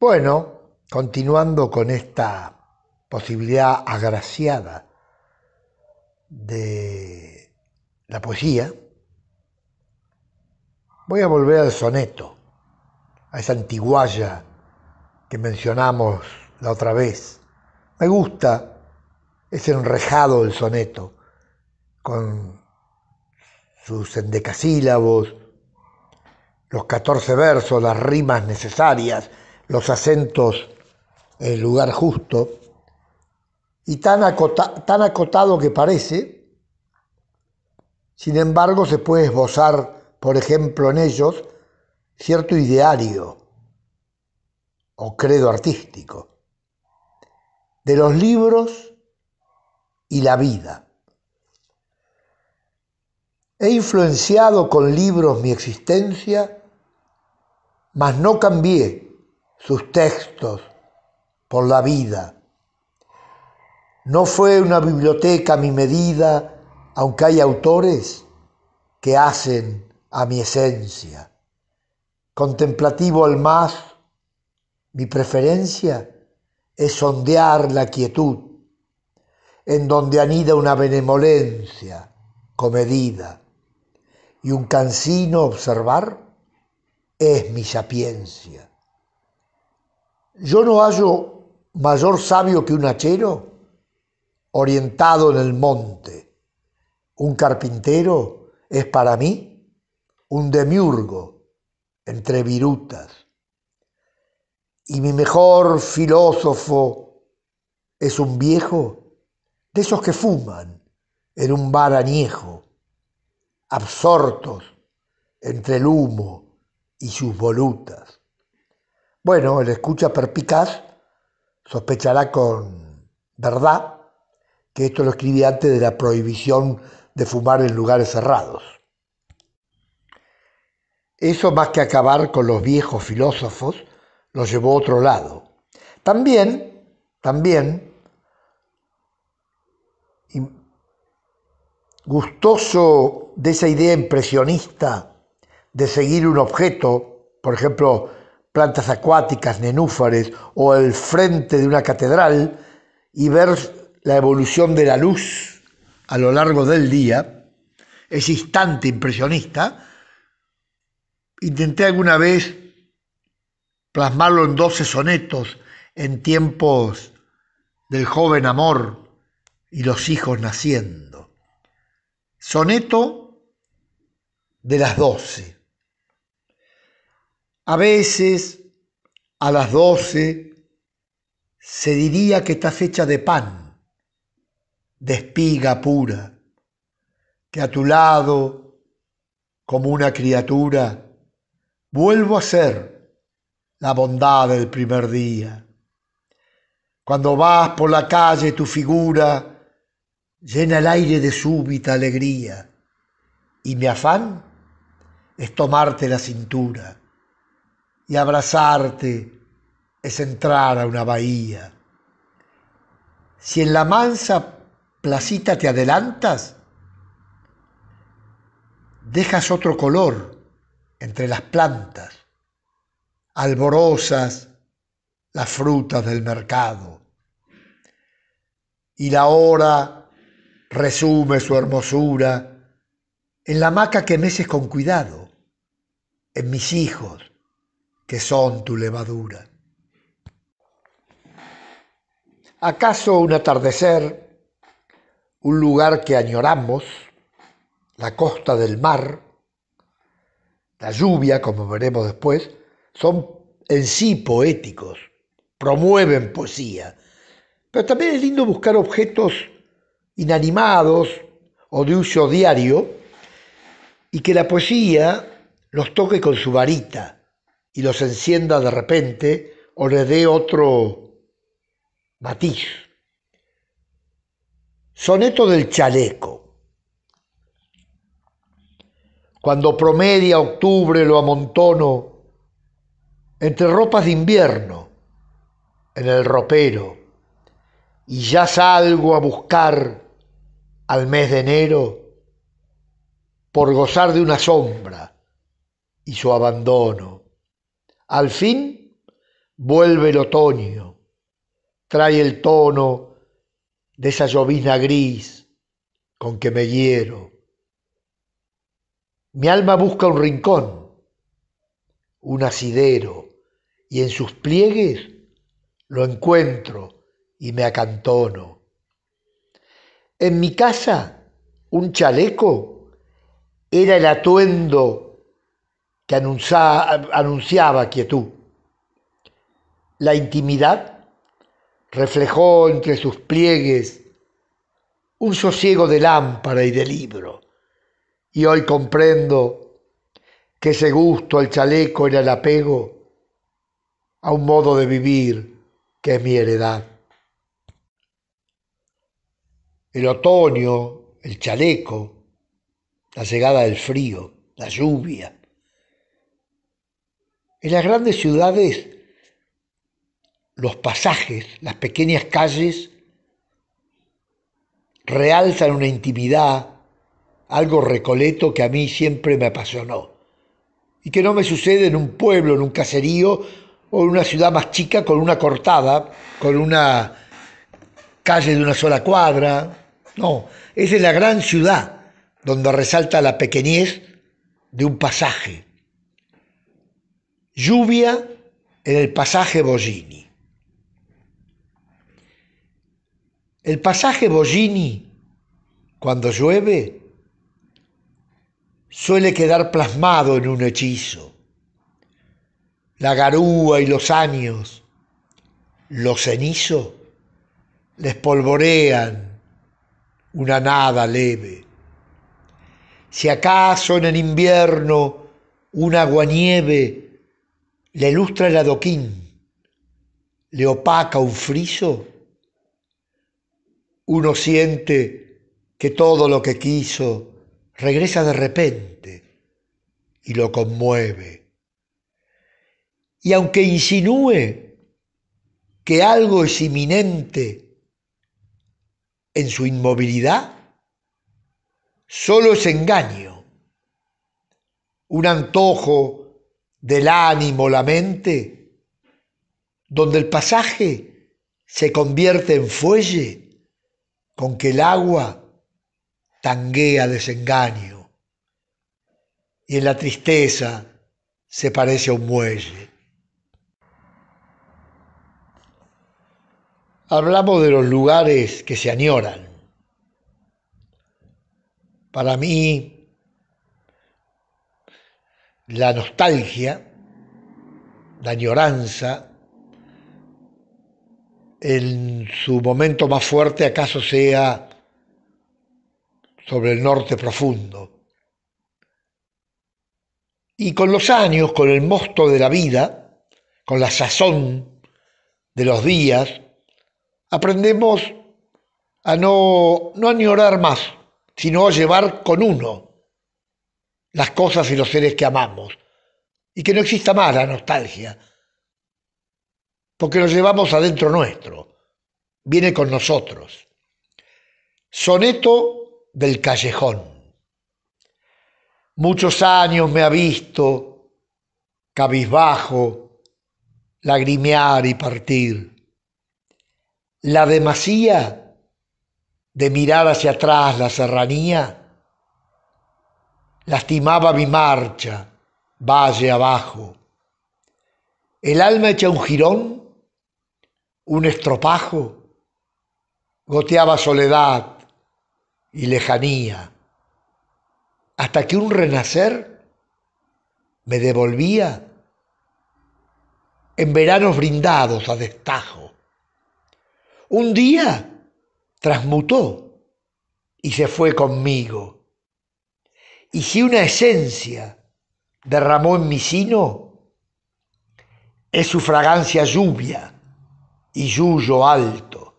Bueno, continuando con esta posibilidad agraciada de la poesía, voy a volver al soneto, a esa antiguaya que mencionamos la otra vez. Me gusta ese enrejado del soneto, con sus endecasílabos, los 14 versos, las rimas necesarias, los acentos en el lugar justo, y tan, tan acotado que parece, sin embargo se puede esbozar, por ejemplo, en ellos cierto ideario o credo artístico de los libros y la vida. He influenciado con libros mi existencia, mas no cambié sus textos por la vida. No fue una biblioteca a mi medida, aunque hay autores que hacen a mi esencia. Contemplativo al más, mi preferencia es sondear la quietud, en donde anida una benevolencia comedida, y un cansino observar es mi sapiencia. Yo no hallo mayor sabio que un hachero orientado en el monte. Un carpintero es para mí un demiurgo entre virutas. Y mi mejor filósofo es un viejo de esos que fuman en un bar absortos entre el humo y sus volutas. Bueno, el escucha perpicaz sospechará con verdad que esto lo escribí antes de la prohibición de fumar en lugares cerrados. Eso más que acabar con los viejos filósofos, lo llevó a otro lado. También, también, gustoso de esa idea impresionista de seguir un objeto, por ejemplo, plantas acuáticas, nenúfares o el frente de una catedral y ver la evolución de la luz a lo largo del día, ese instante impresionista, intenté alguna vez plasmarlo en 12 sonetos en tiempos del joven amor y los hijos naciendo. Soneto de las 12. A veces a las doce se diría que estás hecha de pan, de espiga pura, que a tu lado, como una criatura, vuelvo a ser la bondad del primer día. Cuando vas por la calle tu figura llena el aire de súbita alegría y mi afán es tomarte la cintura y abrazarte es entrar a una bahía. Si en la mansa placita te adelantas, dejas otro color entre las plantas, alborosas las frutas del mercado. Y la hora resume su hermosura en la hamaca que meces con cuidado, en mis hijos, que son tu levadura. ¿Acaso un atardecer, un lugar que añoramos, la costa del mar, la lluvia, como veremos después, son en sí poéticos, promueven poesía. Pero también es lindo buscar objetos inanimados o de uso diario y que la poesía los toque con su varita y los encienda de repente o le dé otro matiz. Soneto del chaleco. Cuando promedia octubre lo amontono entre ropas de invierno en el ropero y ya salgo a buscar al mes de enero por gozar de una sombra y su abandono al fin vuelve el otoño, trae el tono de esa llovizna gris con que me hiero. Mi alma busca un rincón, un asidero, y en sus pliegues lo encuentro y me acantono. En mi casa, un chaleco era el atuendo que anunciaba, quietud. La intimidad reflejó entre sus pliegues un sosiego de lámpara y de libro, y hoy comprendo que ese gusto al chaleco era el apego a un modo de vivir que es mi heredad. El otoño, el chaleco, la llegada del frío, la lluvia, en las grandes ciudades, los pasajes, las pequeñas calles, realzan una intimidad, algo recoleto que a mí siempre me apasionó y que no me sucede en un pueblo, en un caserío o en una ciudad más chica con una cortada, con una calle de una sola cuadra. No, es en la gran ciudad donde resalta la pequeñez de un pasaje Lluvia en el pasaje Bollini. El pasaje Bollini, cuando llueve, suele quedar plasmado en un hechizo. La garúa y los años, los cenizos, les polvorean una nada leve. Si acaso en el invierno agua-nieve le ilustra el adoquín, le opaca un friso, uno siente que todo lo que quiso regresa de repente y lo conmueve. Y aunque insinúe que algo es inminente en su inmovilidad, solo es engaño, un antojo del ánimo, la mente, donde el pasaje se convierte en fuelle con que el agua tanguea desengaño y en la tristeza se parece a un muelle. Hablamos de los lugares que se añoran. Para mí, la nostalgia, la añoranza, en su momento más fuerte acaso sea sobre el norte profundo. Y con los años, con el mosto de la vida, con la sazón de los días, aprendemos a no, no añorar más, sino a llevar con uno las cosas y los seres que amamos. Y que no exista más la nostalgia, porque lo llevamos adentro nuestro, viene con nosotros. Soneto del callejón. Muchos años me ha visto cabizbajo, lagrimear y partir. La demasía de mirar hacia atrás la serranía lastimaba mi marcha, valle abajo. El alma echa un jirón, un estropajo, goteaba soledad y lejanía, hasta que un renacer me devolvía en veranos brindados a destajo. Un día transmutó y se fue conmigo y si una esencia derramó en mi sino, es su fragancia lluvia y yuyo alto.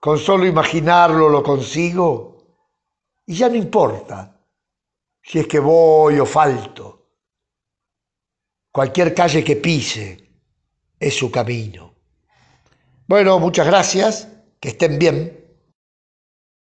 Con solo imaginarlo lo consigo y ya no importa si es que voy o falto. Cualquier calle que pise es su camino. Bueno, muchas gracias, que estén bien.